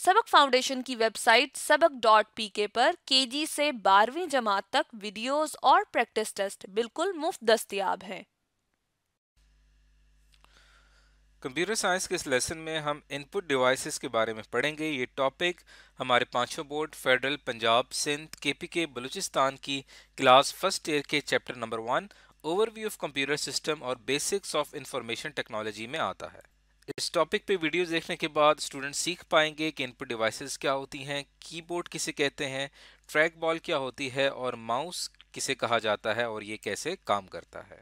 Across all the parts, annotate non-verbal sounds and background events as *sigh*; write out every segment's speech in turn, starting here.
सबक फाउंडेशन की वेबसाइट सबक डॉट पी के पर के जी से बारहवीं जमात तक वीडियोस और प्रैक्टिस टेस्ट बिल्कुल मुफ्त दस्तियाब हैं कंप्यूटर साइंस के इस लेसन में हम इनपुट डिवाइसेस के बारे में पढ़ेंगे ये टॉपिक हमारे पांचों board federal Punjab Sindh KPK Balochistan की क्लास फर्स्ट ईयर के chapter number one overview of computer system और बेसिक्स ऑफ इंफॉर्मेशन टेक्नोलॉजी में आता है इस टॉपिक पे वीडियो देखने के बाद स्टूडेंट सीख पाएंगे कि इनपुट डिवाइसेस क्या होती हैं कीबोर्ड किसे कहते हैं ट्रैक बॉल क्या होती है और माउस किसे कहा जाता है और ये कैसे काम करता है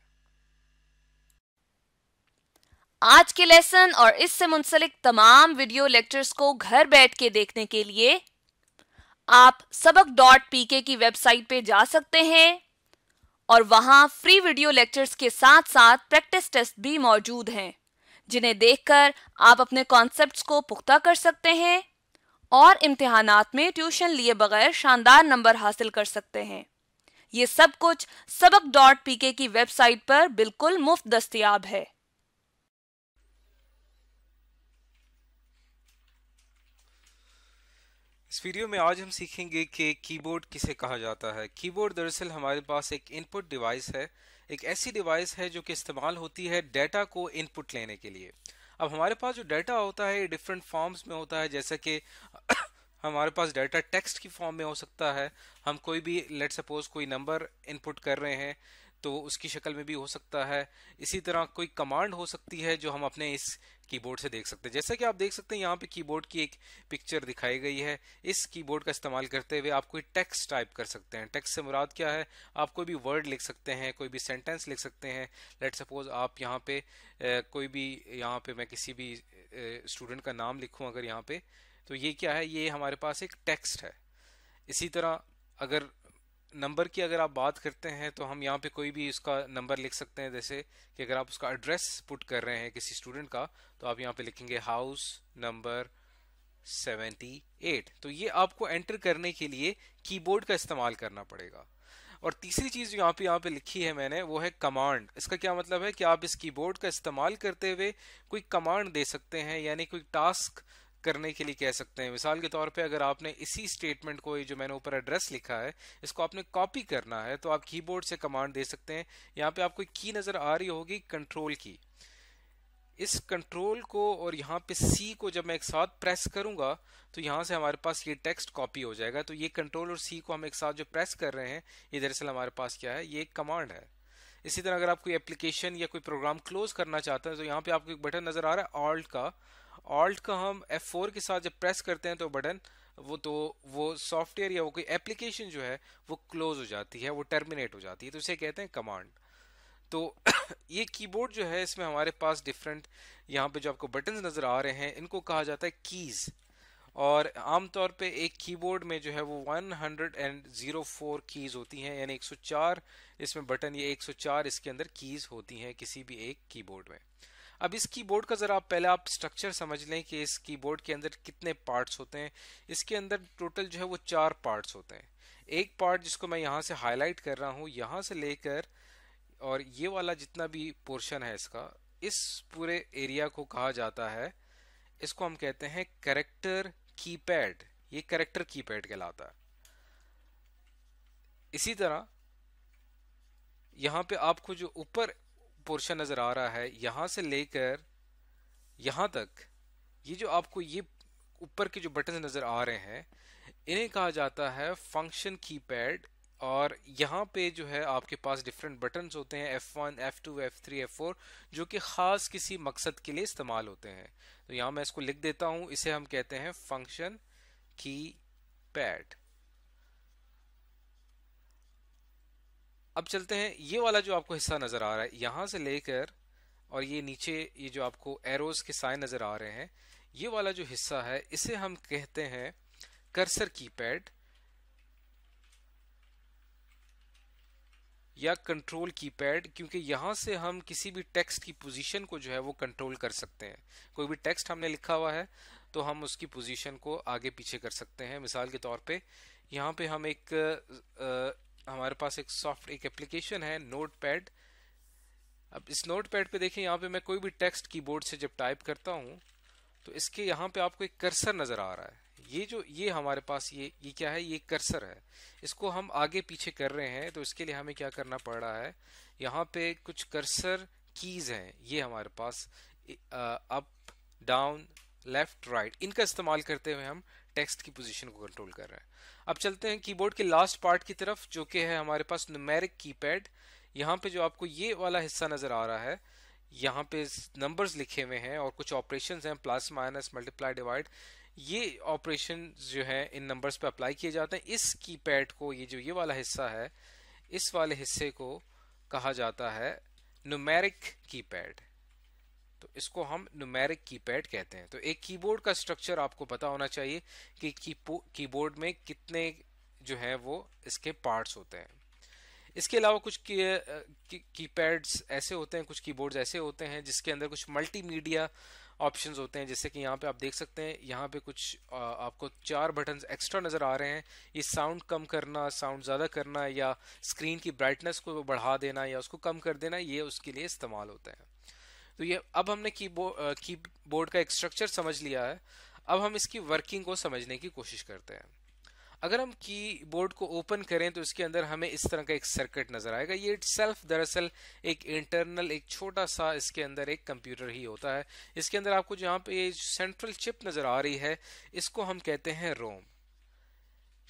आज के लेसन और इससे मुंसलिक तमाम वीडियो लेक्चर्स को घर बैठ के देखने के लिए आप सबक डॉट पी के की वेबसाइट पे जा सकते हैं और वहां फ्री वीडियो लेक्चर्स के साथ साथ प्रैक्टिस टेस्ट भी मौजूद हैं जिन्हें देखकर आप अपने कॉन्सेप्ट्स को पुख्ता कर सकते हैं और इम्तिहान में ट्यूशन लिए बगैर शानदार नंबर हासिल कर सकते हैं ये सब कुछ सबक डॉट पी की वेबसाइट पर बिल्कुल मुफ्त दस्तियाब है इस वीडियो में आज हम सीखेंगे कि कीबोर्ड किसे कहा जाता है कीबोर्ड दरअसल हमारे पास एक इनपुट डिवाइस है एक ऐसी डिवाइस है जो कि इस्तेमाल होती है डेटा को इनपुट लेने के लिए अब हमारे पास जो डाटा होता है डिफरेंट फॉर्म्स में होता है जैसे कि *coughs* हमारे पास डेटा टेक्स्ट की फॉर्म में हो सकता है हम कोई भी लेट सपोज कोई नंबर इनपुट कर रहे हैं तो वो उसकी शक्ल में भी हो सकता है इसी तरह कोई कमांड हो सकती है जो हम अपने इस कीबोर्ड से देख सकते हैं जैसा कि आप देख सकते हैं यहाँ पे कीबोर्ड की एक पिक्चर दिखाई गई है इस कीबोर्ड का इस्तेमाल करते हुए आप कोई टेक्स्ट टाइप कर सकते हैं टेक्स्ट से मुराद क्या है आप कोई भी वर्ड लिख सकते हैं कोई भी सेंटेंस लिख सकते हैं लेट सपोज आप यहाँ पे कोई भी यहाँ पे मैं किसी भी स्टूडेंट का नाम लिखूँ अगर यहाँ पे तो ये क्या है ये हमारे पास एक टेक्स्ट है इसी तरह अगर नंबर की अगर आप बात करते हैं तो हम यहाँ पे कोई भी उसका नंबर लिख सकते हैं जैसे कि अगर आप उसका एड्रेस पुट कर रहे हैं किसी स्टूडेंट का तो आप यहाँ पे लिखेंगे हाउस नंबर 78 तो ये आपको एंटर करने के लिए कीबोर्ड का इस्तेमाल करना पड़ेगा और तीसरी चीज़ यहाँ पे यहाँ पे लिखी है मैंने वो है कमांड इसका क्या मतलब है कि आप इस कीबोर्ड का इस्तेमाल करते हुए कोई कमांड दे सकते हैं यानी कोई टास्क करने के लिए कह सकते हैं मिसाल के तौर पे अगर आपने इसी स्टेटमेंट को जो मैंने ऊपर एड्रेस लिखा है इसको आपने कॉपी करना है तो आप कीबोर्ड से कमांड दे सकते हैं यहाँ पे आपको की नज़र आ रही होगी कंट्रोल की इस कंट्रोल को और यहाँ पे सी को जब मैं एक साथ प्रेस करूँगा तो यहाँ से हमारे पास ये टेक्स्ट कॉपी हो जाएगा तो ये कंट्रोल और सी को हम एक साथ जो प्रेस कर रहे हैं ये दरअसल हमारे पास क्या है ये एक कमांड है इसी तरह अगर आप कोई एप्लीकेशन या कोई प्रोग्राम क्लोज करना चाहते हैं तो यहाँ पे आपको एक बटन नज़र आ रहा है ऑल्ट का ऑल्ट का हम F4 के साथ जब प्रेस करते हैं तो बटन वो तो वो सॉफ्टवेयर या वो कोई एप्लीकेशन जो है वो क्लोज हो जाती है वो टर्मिनेट हो जाती है तो इसे कहते हैं कमांड तो *coughs* ये कीबोर्ड जो है इसमें हमारे पास डिफरेंट यहाँ पे जो आपको बटन नज़र आ रहे हैं इनको कहा जाता है कीज़ और आमतौर पे एक कीबोर्ड में जो है वो 104 कीज़ होती हैं यानी 104 इसमें बटन ये 104 इसके अंदर कीज़ होती हैं किसी भी एक कीबोर्ड में अब इस कीबोर्ड का ज़रा पहले आप स्ट्रक्चर समझ लें कि इस कीबोर्ड के अंदर कितने पार्ट्स होते हैं इसके अंदर टोटल जो है वो चार पार्ट्स होते हैं एक पार्ट जिसको मैं यहाँ से हाईलाइट कर रहा हूँ यहाँ से लेकर और ये वाला जितना भी पोर्शन है इसका इस पूरे एरिया को कहा जाता है इसको हम कहते हैं करेक्टर कीपैड ये करेक्टर कीपैड कहलाता है इसी तरह यहाँ पे आपको जो ऊपर पोर्शन नज़र आ रहा है यहां से लेकर यहां तक ये जो आपको ये ऊपर के जो बटन नज़र आ रहे हैं इन्हें कहा जाता है फंक्शन कीपैड और यहाँ पे जो है आपके पास डिफरेंट बटन्स होते हैं F1, F2, F3, F4 जो कि ख़ास किसी मकसद के लिए इस्तेमाल होते हैं तो यहाँ मैं इसको लिख देता हूँ इसे हम कहते हैं फंक्शन की पैड अब चलते हैं ये वाला जो आपको हिस्सा नज़र आ रहा है यहां से लेकर और ये नीचे ये जो आपको एरोज़ के साय नज़र आ रहे हैं ये वाला जो हिस्सा है इसे हम कहते हैं कर्सर कीपैड या कंट्रोल कीपैड क्योंकि यहां से हम किसी भी टेक्स्ट की पोजीशन को जो है वो कंट्रोल कर सकते हैं कोई भी टेक्स्ट हमने लिखा हुआ है तो हम उसकी पोजीशन को आगे पीछे कर सकते हैं मिसाल के तौर पे यहाँ पे हम एक हमारे पास एक सॉफ्ट एक एप्लीकेशन है नोट पैड अब इस नोट पैड पर देखें यहाँ पे मैं कोई भी टेक्स्ट कीबोर्ड से जब टाइप करता हूँ तो इसके यहाँ पे आपको एक कर्सर नज़र आ रहा है ये जो ये हमारे पास ये ये क्या है ये कर्सर है इसको हम आगे पीछे कर रहे हैं तो इसके लिए हमें क्या करना पड़ रहा है यहाँ पे कुछ कर्सर कीज़ हैं ये हमारे पास अप डाउन लेफ्ट राइट इनका इस्तेमाल करते हुए हम टेक्स्ट की पोजीशन को कंट्रोल कर रहे हैं अब चलते हैं कीबोर्ड के लास्ट पार्ट की तरफ जो कि है हमारे पास नुमेरिक कीपैड यहाँ पे जो आपको ये वाला हिस्सा नज़र आ रहा है यहाँ पे नंबर्स लिखे हुए हैं और कुछ ऑपरेशन हैं प्लस माइनस मल्टीप्लाई डिवाइड ये ऑपरेशन जो है इन नंबर्स पे अप्लाई किए जाते हैं इस पैड को ये जो ये वाला हिस्सा है इस वाले हिस्से को कहा जाता है नुमेरिक पैड तो इसको हम न्यूमेरिक कीपैड कहते हैं तो एक कीबोर्ड का स्ट्रक्चर आपको पता होना चाहिए कि कीबोर्ड में कितने जो है वो इसके पार्ट्स होते हैं इसके अलावा कुछ कीपैड्स की, की ऐसे होते हैं कुछ कीबोर्ड्स ऐसे होते हैं जिसके अंदर कुछ मल्टीमीडिया ऑप्शंस होते हैं जैसे कि यहाँ पे आप देख सकते हैं यहाँ पे कुछ आ, आपको चार बटन एक्स्ट्रा नज़र आ रहे हैं ये साउंड कम करना साउंड ज़्यादा करना या स्क्रीन की ब्राइटनेस को बढ़ा देना या उसको कम कर देना ये उसके लिए इस्तेमाल होता है तो ये अब हमने की कीबोर्ड का एक स्ट्रक्चर समझ लिया है अब हम इसकी वर्किंग को समझने की कोशिश करते हैं अगर हम कीबोर्ड को ओपन करें तो इसके अंदर हमें इस तरह का एक सर्किट नजर आएगा ये सेल्फ दरअसल एक इंटरनल एक छोटा सा इसके अंदर एक कंप्यूटर ही होता है इसके अंदर आपको जहाँ पे सेंट्रल चिप नजर आ रही है इसको हम कहते हैं रोम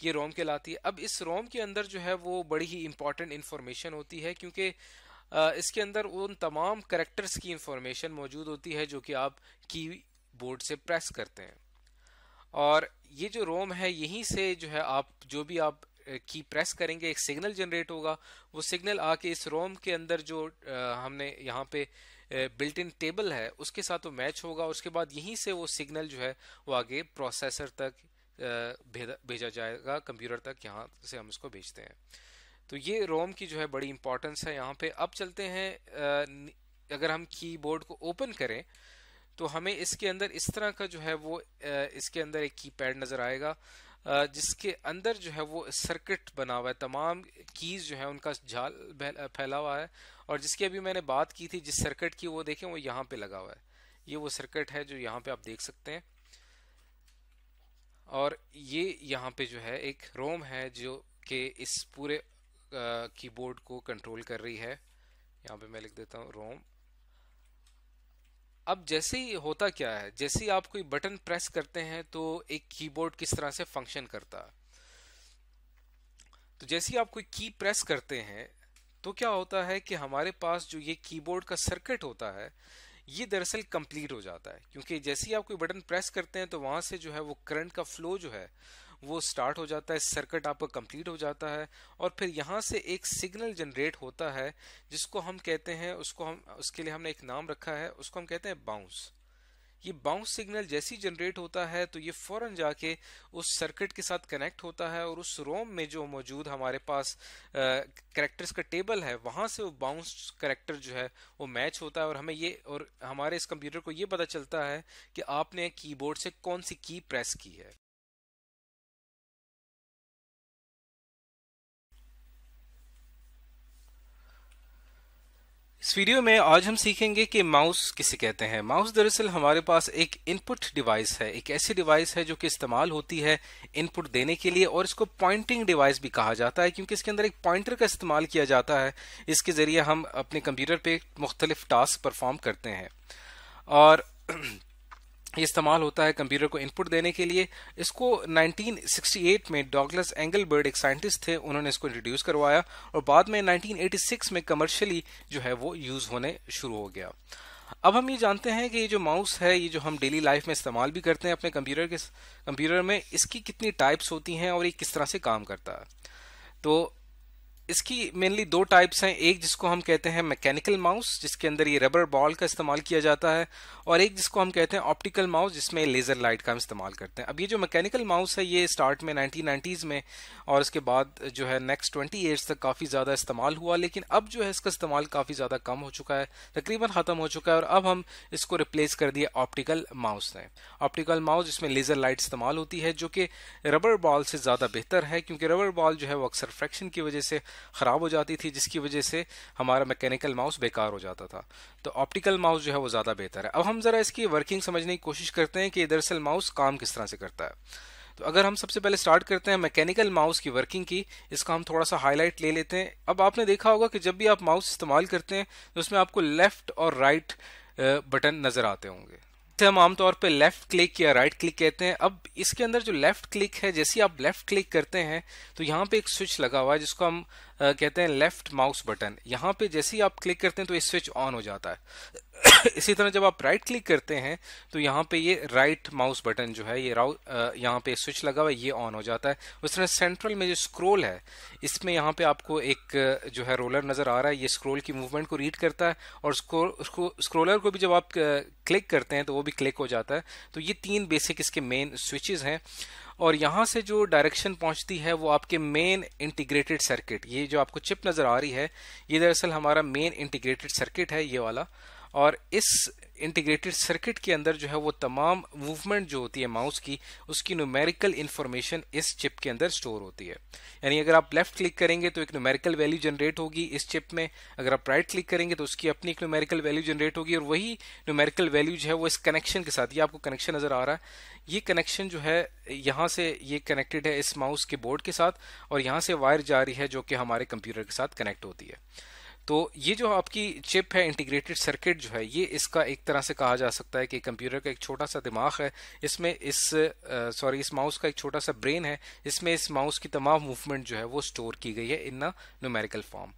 ये रोम कहलाती है अब इस रोम के अंदर जो है वो बड़ी ही इंपॉर्टेंट इन्फॉर्मेशन होती है क्योंकि इसके अंदर उन तमाम करेक्टर्स की इंफॉर्मेशन मौजूद होती है जो कि आप की बोर्ड से प्रेस करते हैं और ये जो रोम है यहीं से जो है आप जो भी आप की प्रेस करेंगे एक सिग्नल जनरेट होगा वो सिग्नल आके इस रोम के अंदर जो हमने यहाँ पे बिल्ट इन टेबल है उसके साथ वो मैच होगा और उसके बाद यहीं से वो सिग्नल जो है वो आगे प्रोसेसर तक भेजा जाएगा कंप्यूटर तक यहाँ से हम इसको भेजते हैं तो ये रोम की जो है बड़ी इंपॉर्टेंस है यहाँ पे अब चलते हैं अगर हम कीबोर्ड को ओपन करें तो हमें इसके अंदर इस तरह का जो है वो इसके अंदर एक कीपैड नज़र आएगा जिसके अंदर जो है वो सर्किट बना हुआ है तमाम कीज़ जो है उनका झाल फैला हुआ है और जिसकी अभी मैंने बात की थी जिस सर्किट की वो देखें वो यहाँ पे लगा हुआ है ये वो सर्किट है जो यहाँ पे आप देख सकते हैं और ये यहाँ पे जो है एक रोम है जो कि इस पूरे कीबोर्ड को कंट्रोल कर रही है यहाँ पे मैं लिख देता हूँ रोम अब जैसे ही होता क्या है जैसे ही आप कोई बटन प्रेस करते हैं तो एक कीबोर्ड किस तरह से फंक्शन करता तो जैसे ही आप कोई की प्रेस करते हैं तो क्या होता है कि हमारे पास जो ये कीबोर्ड का सर्किट होता है ये दरअसल कंप्लीट हो जाता है क्योंकि जैसे ही आप कोई बटन प्रेस करते हैं तो वहां से जो है वो करंट का फ्लो जो है वो स्टार्ट हो जाता है सर्किट आपका कंप्लीट हो जाता है और फिर यहाँ से एक सिग्नल जनरेट होता है जिसको हम कहते हैं उसको हम उसके लिए हमने एक नाम रखा है उसको हम कहते हैं बाउंस ये बाउंस सिग्नल जैसी जनरेट होता है तो ये फौरन जाके उस सर्किट के साथ कनेक्ट होता है और उस रोम में जो मौजूद हमारे पास करेक्टर्स का टेबल है वहां से वो बाउंस करेक्टर जो है वो मैच होता है और हमें ये और हमारे इस कंप्यूटर को ये पता चलता है कि आपने कीबोर्ड से कौन सी की प्रेस की है इस वीडियो में आज हम सीखेंगे कि माउस किसे कहते हैं माउस दरअसल हमारे पास एक इनपुट डिवाइस है एक ऐसी डिवाइस है जो कि इस्तेमाल होती है इनपुट देने के लिए और इसको पॉइंटिंग डिवाइस भी कहा जाता है क्योंकि इसके अंदर एक पॉइंटर का इस्तेमाल किया जाता है इसके ज़रिए हम अपने कंप्यूटर पे मुख्तलिफ टास्क परफॉर्म करते हैं और *clears throat* ये इस्तेमाल होता है कंप्यूटर को इनपुट देने के लिए इसको 1968 में डॉगलस एंगलबर्ड एक साइंटिस्ट थे उन्होंने इसको इंट्रोड्यूस करवाया और बाद में 1986 में कमर्शियली जो है वो यूज़ होने शुरू हो गया अब हम ये जानते हैं कि ये जो माउस है ये जो हम डेली लाइफ में इस्तेमाल भी करते हैं अपने कंप्यूटर के कंप्यूटर में इसकी कितनी टाइप्स होती हैं और ये किस तरह से काम करता है तो इसकी मेनली दो टाइप्स हैं एक जिसको हम कहते हैं मैकेनिकल माउस जिसके अंदर ये रबर बॉल का इस्तेमाल किया जाता है और एक जिसको हम कहते हैं ऑप्टिकल माउस जिसमें लेज़र लाइट का इस्तेमाल करते हैं अब ये जो मैकेनिकल माउस है ये स्टार्ट में नाइनटीन में और उसके बाद जो है नेक्स्ट ट्वेंटी ईयर्स तक काफ़ी ज़्यादा इस्तेमाल हुआ लेकिन अब जो है इसका इस्तेमाल काफ़ी ज़्यादा कम हो चुका है तकरीबन ख़त्म हो चुका है और अब हम इसको रिप्लेस कर दिया ऑप्टिकल माउस ने ऑप्टिकल माउस जिसमें लेज़र लाइट इस्तेमाल होती है जो कि रबर बॉल से ज़्यादा बेहतर है क्योंकि रबर बॉल जो है वो अक्सर फ्रैक्शन की वजह से ख़राब हो जाती थी जिसकी वजह से हमारा मैकेनिकल माउस बेकार हो जाता था तो ऑप्टिकल माउस जो है वो ज़्यादा बेहतर है अब हम ज़रा इसकी वर्किंग समझने की कोशिश करते हैं कि दरअसल माउस काम किस तरह से करता है तो अगर हम सबसे पहले स्टार्ट करते हैं मैकेनिकल माउस की वर्किंग की इसका हम थोड़ा सा हाईलाइट ले लेते हैं अब आपने देखा होगा कि जब भी आप माउस इस्तेमाल करते हैं तो उसमें आपको लेफ़्ट और राइट बटन नज़र आते होंगे हम आमतौर पे लेफ़्ट क्लिक या राइट क्लिक कहते हैं अब इसके अंदर जो लेफ़्ट क्लिक है जैसे आप लेफ़्ट क्लिक करते हैं तो यहाँ पे एक स्विच लगा हुआ है जिसको हम कहते हैं लेफ्ट माउस बटन यहाँ पे जैसे ही आप क्लिक करते हैं तो ये स्विच ऑन हो जाता है *coughs* इसी तरह जब आप राइट क्लिक करते हैं तो यहाँ पे ये राइट माउस बटन जो है ये राउ यहाँ पे स्विच लगा हुआ है ये ऑन हो जाता है उस तरह सेंट्रल में जो स्क्रोल है इसमें यहाँ पे आपको एक जो है रोलर नज़र आ रहा है ये स्क्रोल की मूवमेंट को रीड करता है और स्क्रोलर को भी जब आप क्लिक करते हैं तो वो भी क्लिक हो जाता है तो ये तीन बेसिक इसके मेन स्विचेज हैं और यहाँ से जो डायरेक्शन पहुँचती है वो आपके मेन इंटीग्रेटेड सर्किट ये जो आपको चिप नज़र आ रही है ये दरअसल हमारा मेन इंटीग्रेटेड सर्किट है ये वाला और इस इंटीग्रेटेड सर्किट के अंदर जो है वो तमाम मूवमेंट जो होती है माउस की उसकी न्यूमेरिकल इन्फॉर्मेशन इस चिप के अंदर स्टोर होती है यानी अगर आप लेफ्ट क्लिक करेंगे तो एक न्यूमेरिकल वैल्यू जनरेट होगी इस चिप में अगर आप राइट क्लिक करेंगे तो उसकी अपनी एक न्यूमेरिकल वैल्यू जनरेट होगी और वही न्यूमेरिकल वैल्यू जो है वो इस कनेक्शन के साथ ये आपको कनेक्शन नज़र आ रहा है ये कनेक्शन जो है यहाँ से ये कनेक्टेड है इस माउस के बोर्ड के साथ और यहाँ से वायर जा रही है जो कि हमारे कंप्यूटर के साथ कनेक्ट होती है तो ये जो आपकी चिप है इंटीग्रेटेड सर्किट जो है ये इसका एक तरह से कहा जा सकता है कि कंप्यूटर का एक छोटा सा दिमाग है इसमें इस सॉरी इस माउस का एक छोटा सा ब्रेन है इसमें इस माउस की तमाम मूवमेंट जो है वो स्टोर की गई है इन न्यूमेरिकल फॉर्म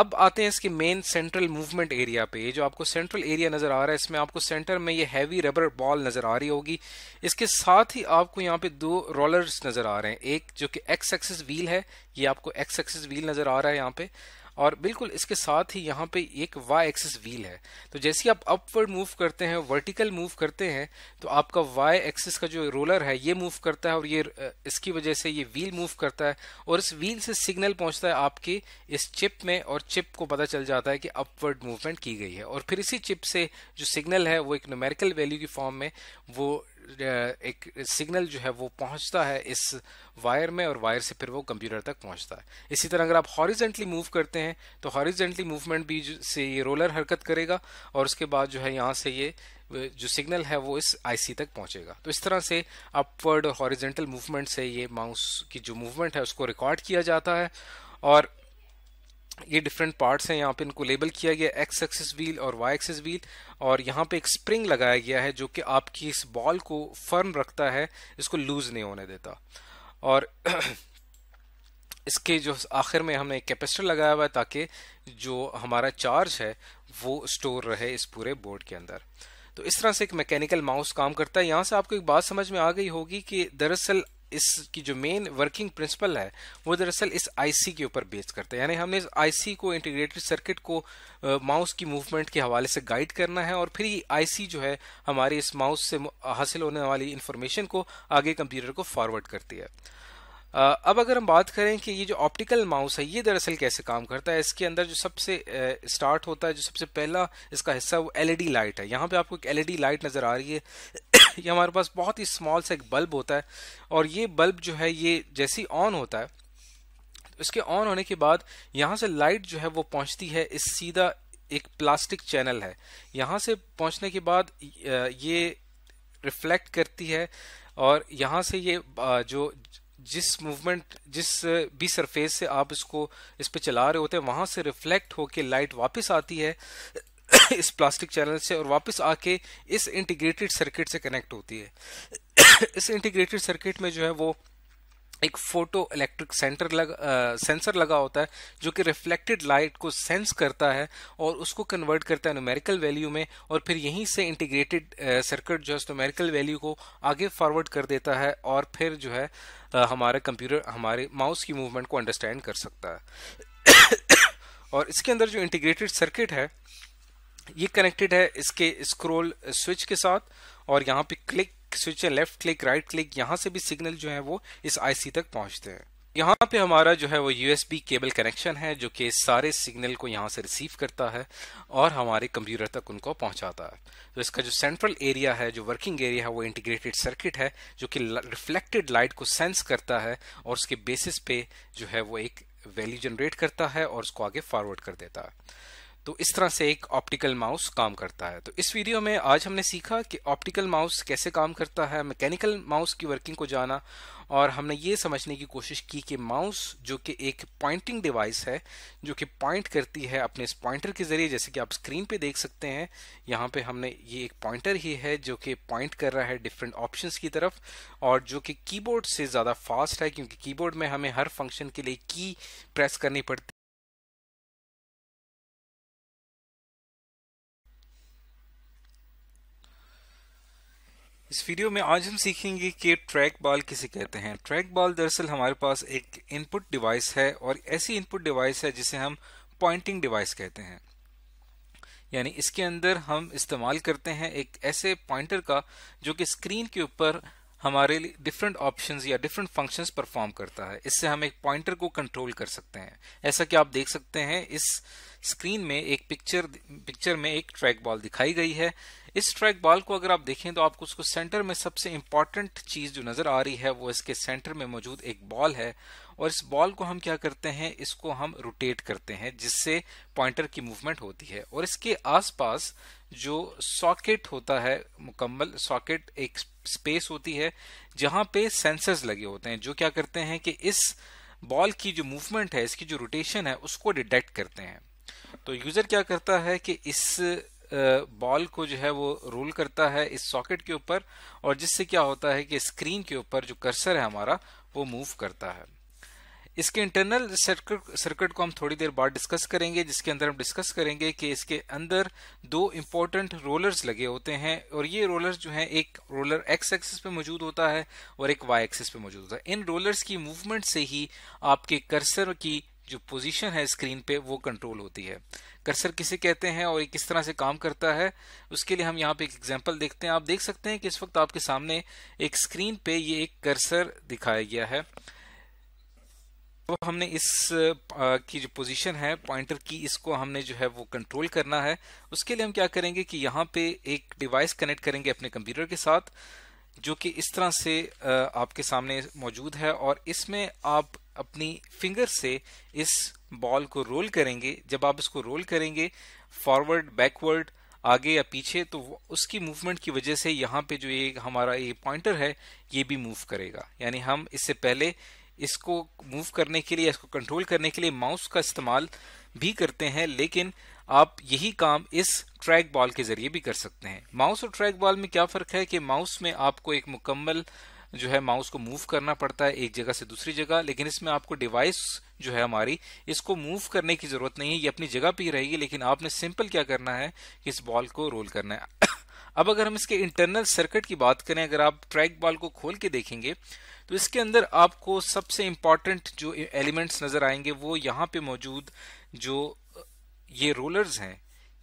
अब आते हैं इसके मेन सेंट्रल मूवमेंट एरिया पे जो आपको सेंट्रल एरिया नज़र आ रहा है इसमें आपको सेंटर में ये हैवी रबर बॉल नज़र आ रही होगी इसके साथ ही आपको यहाँ पे दो रोलर्स नज़र आ रहे हैं एक जो कि एक्स एक्सिस व्हील है ये आपको एक्स एक्सिस व्हील नज़र आ रहा है यहाँ पे और बिल्कुल इसके साथ ही यहाँ पे एक वाई एक्सिस व्हील है तो जैसे आप अपवर्ड मूव करते हैं वर्टिकल मूव करते हैं तो आपका वाई एक्सिस का जो रोलर है ये मूव करता है और ये इसकी वजह से ये व्हील मूव करता है और इस व्हील से सिग्नल पहुंचता है आपके इस चिप में और चिप को पता चल जाता है कि अपवर्ड मूवमेंट की गई है और फिर इसी चिप से जो सिग्नल है वो एक न्यूमेरिकल वैल्यू की फॉर्म में वो एक सिग्नल जो है वो पहुंचता है इस वायर में और वायर से फिर वो कंप्यूटर तक पहुंचता है इसी तरह अगर आप हॉरिजेंटली मूव करते हैं तो हॉरिजेंटली मूवमेंट भी से ये रोलर हरकत करेगा और उसके बाद जो है यहाँ से ये जो सिग्नल है वो इस आईसी तक पहुंचेगा तो इस तरह से अपवर्ड और हॉरिजेंटल मूवमेंट से ये माउस की जो मूवमेंट है उसको रिकॉर्ड किया जाता है और ये डिफरेंट पार्ट्स हैं यहाँ पे इनको लेबल किया गया एक्स एक्सिस व्हील और वाई एक्सिस व्हील और यहाँ पे एक स्प्रिंग लगाया गया है जो कि आपकी इस बॉल को फर्म रखता है इसको लूज नहीं होने देता और *clears throat* इसके जो आखिर में हमने कैपेसिटर लगाया हुआ है ताकि जो हमारा चार्ज है वो स्टोर रहे इस पूरे बोर्ड के अंदर तो इस तरह से एक मैकेनिकल माउस काम करता है यहाँ से आपको एक बात समझ में आ गई होगी कि दरअसल इसकी जो मेन वर्किंग प्रिंसिपल है वो दरअसल इस आईसी के ऊपर बेस करते हैं यानी हमने इस आईसी को इंटीग्रेटेड सर्किट को माउस की मूवमेंट के हवाले से गाइड करना है और फिर ये आईसी जो है हमारे इस माउस से हासिल होने वाली इंफॉर्मेशन को आगे कंप्यूटर को फॉरवर्ड करती है अब अगर हम बात करें कि ये जो ऑप्टिकल माउस है ये दरअसल कैसे काम करता है इसके अंदर जो सबसे स्टार्ट होता है जो सबसे पहला इसका हिस्सा वो एलईडी लाइट है यहाँ पे आपको एक एलईडी लाइट नज़र आ रही है *coughs* ये हमारे पास बहुत ही स्मॉल सा एक बल्ब होता है और ये बल्ब जो है ये जैसे ऑन होता है इसके ऑन होने के बाद यहाँ से लाइट जो है वो पहुँचती है इस सीधा एक प्लास्टिक चैनल है यहाँ से पहुँचने के बाद ये रिफ्लेक्ट करती है और यहाँ से ये जो जिस मूवमेंट जिस भी सरफेस से आप इसको इस पर चला रहे होते हैं वहां से रिफ्लेक्ट होके लाइट वापस आती है *coughs* इस प्लास्टिक चैनल से और वापस आके इस इंटीग्रेटेड सर्किट से कनेक्ट होती है *coughs* इस इंटीग्रेटेड सर्किट में जो है वो एक फोटो इलेक्ट्रिक सेंटर लग आ, सेंसर लगा होता है जो कि रिफ्लेक्टेड लाइट को सेंस करता है और उसको कन्वर्ट करता है न्यूमेरिकल वैल्यू में और फिर यहीं से इंटीग्रेटेड सर्किट जो है न्यूमेरिकल वैल्यू को आगे फॉरवर्ड कर देता है और फिर जो है आ, हमारा कंप्यूटर हमारे माउस की मूवमेंट को अंडरस्टैंड कर सकता है *coughs* और इसके अंदर जो इंटीग्रेटेड सर्किट है ये कनेक्टेड है इसके स्क्रोल स्विच के साथ और यहाँ पे क्लिक स्विच है लेफ्ट क्लिक राइट क्लिक यहाँ से भी सिग्नल जो है वो इस आईसी तक पहुंचते हैं यहाँ पे हमारा जो है वो यूएसबी केबल कनेक्शन है जो कि सारे सिग्नल को यहाँ से रिसीव करता है और हमारे कंप्यूटर तक उनको पहुँचाता है तो इसका जो सेंट्रल एरिया है जो वर्किंग एरिया है वो इंटीग्रेटेड सर्किट है जो कि रिफ्लेक्टेड लाइट को सेंस करता है और उसके बेसिस पे जो है वो एक वैल्यू जनरेट करता है और उसको आगे फॉरवर्ड कर देता है तो इस तरह से एक ऑप्टिकल माउस काम करता है तो इस वीडियो में आज हमने सीखा कि ऑप्टिकल माउस कैसे काम करता है मैकेनिकल माउस की वर्किंग को जाना और हमने ये समझने की कोशिश की कि माउस जो कि एक पॉइंटिंग डिवाइस है जो कि पॉइंट करती है अपने इस पॉइंटर के ज़रिए जैसे कि आप स्क्रीन पे देख सकते हैं यहाँ पे हमने ये एक पॉइंटर ही है जो कि पॉइंट कर रहा है डिफरेंट ऑप्शंस की तरफ और जो कि कीबोर्ड से ज़्यादा फास्ट है क्योंकि कीबोर्ड में हमें हर फंक्शन के लिए की प्रेस करनी पड़ती इस वीडियो में आज हम सीखेंगे कि ट्रैक बॉल किसे कहते हैं ट्रैक बॉल दरअसल हमारे पास एक इनपुट डिवाइस है और ऐसी इनपुट डिवाइस है जिसे हम पॉइंटिंग डिवाइस कहते हैं यानी इसके अंदर हम इस्तेमाल करते हैं एक ऐसे पॉइंटर का जो कि स्क्रीन के ऊपर हमारे लिए डिफरेंट ऑप्शंस या डिफरेंट फंक्शंस परफॉर्म करता है इससे हम एक पॉइंटर को कंट्रोल कर सकते हैं ऐसा कि आप देख सकते हैं इस स्क्रीन में एक पिक्चर पिक्चर में एक ट्रैक बॉल दिखाई गई है इस ट्रैक बॉल को अगर आप देखें तो आपको उसको सेंटर में सबसे इंपॉर्टेंट चीज जो नजर आ रही है वो इसके सेंटर में मौजूद एक बॉल है और इस बॉल को हम क्या करते हैं इसको हम रोटेट करते हैं जिससे पॉइंटर की मूवमेंट होती है और इसके आसपास जो सॉकेट होता है मुकम्मल सॉकेट एक स्पेस होती है जहां पे सेंसर्स लगे होते हैं जो क्या करते हैं कि इस बॉल की जो मूवमेंट है इसकी जो रोटेशन है उसको डिटेक्ट करते हैं तो यूजर क्या करता है कि इस बॉल को जो है वो रोल करता है इस सॉकेट के ऊपर और जिससे क्या होता है कि स्क्रीन के ऊपर जो कर्सर है हमारा वो मूव करता है इसके इंटरनल सर्किट सर्किट को हम थोड़ी देर बाद डिस्कस करेंगे जिसके अंदर हम डिस्कस करेंगे कि इसके अंदर दो इम्पोर्टेंट रोलर्स लगे होते हैं और ये रोलर्स जो हैं एक रोलर एक्स एक्सिस पे मौजूद होता है और एक वाई एक्सिस पे मौजूद होता है इन रोलर्स की मूवमेंट से ही आपके कर्सर की जो पोजीशन है स्क्रीन पे वो कंट्रोल होती है कर्सर किसे कहते हैं और ये किस तरह से काम करता है उसके लिए हम यहाँ पे एक एग्जाम्पल देखते हैं आप देख सकते हैं कि इस वक्त आपके सामने एक स्क्रीन पे ये एक कर्सर दिखाया गया है अब तो हमने इस की जो पोजीशन है पॉइंटर की इसको हमने जो है वो कंट्रोल करना है उसके लिए हम क्या करेंगे कि यहाँ पे एक डिवाइस कनेक्ट करेंगे अपने कंप्यूटर के साथ जो कि इस तरह से आपके सामने मौजूद है और इसमें आप अपनी फिंगर से इस बॉल को रोल करेंगे जब आप इसको रोल करेंगे फॉरवर्ड बैकवर्ड आगे या पीछे तो उसकी मूवमेंट की वजह से यहाँ पे जो ये हमारा ये पॉइंटर है ये भी मूव करेगा यानी हम इससे पहले इसको मूव करने के लिए इसको कंट्रोल करने के लिए माउस का इस्तेमाल भी करते हैं लेकिन आप यही काम इस ट्रैक बॉल के जरिए भी कर सकते हैं माउस और ट्रैक बॉल में क्या फ़र्क है कि माउस में आपको एक मुकम्मल जो है माउस को मूव करना पड़ता है एक जगह से दूसरी जगह लेकिन इसमें आपको डिवाइस जो है हमारी इसको मूव करने की ज़रूरत नहीं है ये अपनी जगह पर ही रहेगी लेकिन आपने सिंपल क्या करना है कि इस बॉल को रोल करना है *coughs* अब अगर हम इसके इंटरनल सर्किट की बात करें अगर आप ट्रैक बॉल को खोल के देखेंगे तो इसके अंदर आपको सबसे इम्पॉर्टेंट जो एलिमेंट्स नज़र आएंगे वो यहाँ पे मौजूद जो ये रोलर्स हैं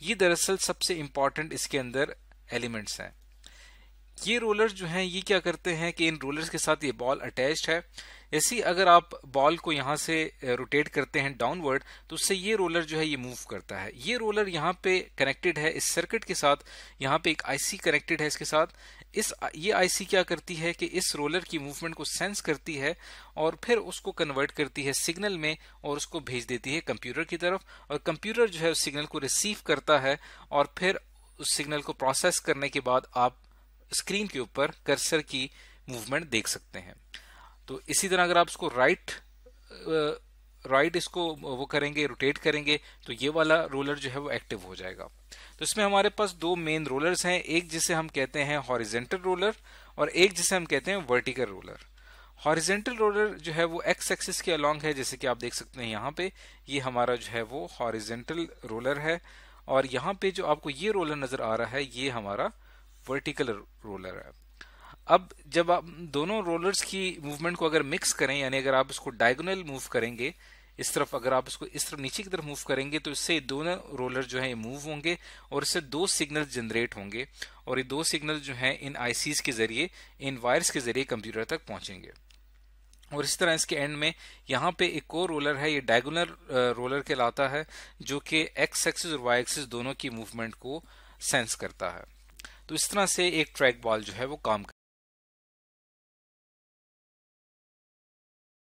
ये दरअसल सबसे इम्पॉर्टेंट इसके अंदर एलिमेंट्स हैं ये रोलर जो हैं ये क्या करते हैं कि इन रोलर्स के साथ ये बॉल अटैच है ऐसी अगर आप बॉल को यहाँ से रोटेट करते हैं डाउनवर्ड तो उससे ये रोलर जो है ये मूव करता है ये रोलर यहाँ पे कनेक्टेड है इस सर्किट के साथ यहाँ पे एक आईसी कनेक्टेड है इसके साथ इस ये आईसी क्या करती है कि इस रोलर की मूवमेंट को सेंस करती है और फिर उसको कन्वर्ट करती है सिग्नल में और उसको भेज देती है कंप्यूटर की तरफ और कंप्यूटर जो है उस सिग्नल को रिसीव करता है और फिर उस सिग्नल को प्रोसेस करने के बाद आप स्क्रीन के ऊपर कर्सर की मूवमेंट देख सकते हैं तो इसी तरह अगर आप उसको राइट राइट right इसको वो करेंगे रोटेट करेंगे तो ये वाला रोलर जो है वो एक्टिव हो जाएगा तो इसमें हमारे पास दो मेन रोलर्स हैं एक जिसे हम कहते हैं हॉरिजेंटल रोलर और एक जिसे हम कहते हैं वर्टिकल रोलर हॉरिजेंटल रोलर जो है वो एक्स एक्सिस के अलॉन्ग है जैसे कि आप देख सकते हैं यहाँ पे ये हमारा जो है वो हॉरिजेंटल रोलर है और यहाँ पे जो आपको ये रोलर नज़र आ रहा है ये हमारा वर्टिकल रोलर है अब जब आप दोनों रोलर्स की मूवमेंट को अगर मिक्स करें यानी अगर आप इसको डायगोनल मूव करेंगे इस तरफ अगर आप इसको इस तरफ नीचे की तरफ मूव करेंगे तो इससे दोनों रोलर जो है ये मूव होंगे और इससे दो सिग्नल जनरेट होंगे और ये दो सिग्नल जो है इन आईसीज के जरिए इन वायर्स के जरिए कंप्यूटर तक पहुंचेंगे और इस तरह इसके एंड में यहाँ पे एक और रोलर है ये डायगुलर रोलर कहलाता है जो कि एक्स एक्सिस और वाई एक्सिस दोनों की मूवमेंट को सेंस करता है तो इस तरह से एक ट्रैक बॉल जो है वो काम